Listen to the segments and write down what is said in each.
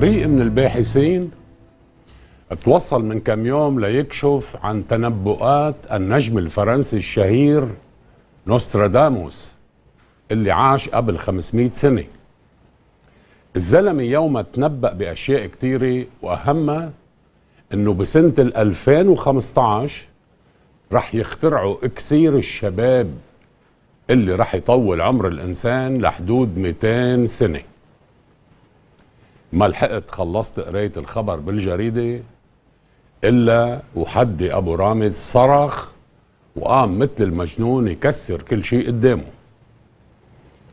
فريق من الباحثين اتوصل من كم يوم ليكشف عن تنبؤات النجم الفرنسي الشهير نوستراداموس اللي عاش قبل 500 سنة الزلمة يوم تنبأ بأشياء كتيرة وأهمها أنه بسنة 2015 رح يخترعوا إكسير الشباب اللي رح يطول عمر الإنسان لحدود 200 سنة ما لحقت خلصت قرايه الخبر بالجريده الا وحدي ابو رامز صرخ وقام مثل المجنون يكسر كل شيء قدامه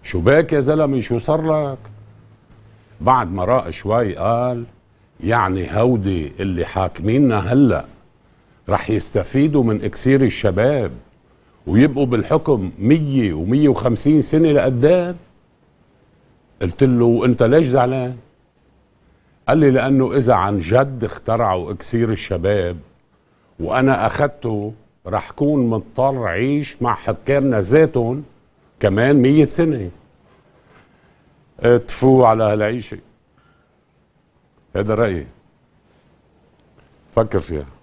شو باك يا زلمه شو صار لك بعد ما راق شوي قال يعني هودي اللي حاكميننا هلا رح يستفيدوا من اكسير الشباب ويبقوا بالحكم 100 و150 سنه لقدام قلت له انت ليش زعلان قال لي لأنه إذا عن جد اخترعوا إكسير الشباب وأنا أخدته رح كون مضطر عيش مع حكامنا ذاتهم كمان مية سنة تفو على هالعيشة هذا رأيي فكر فيها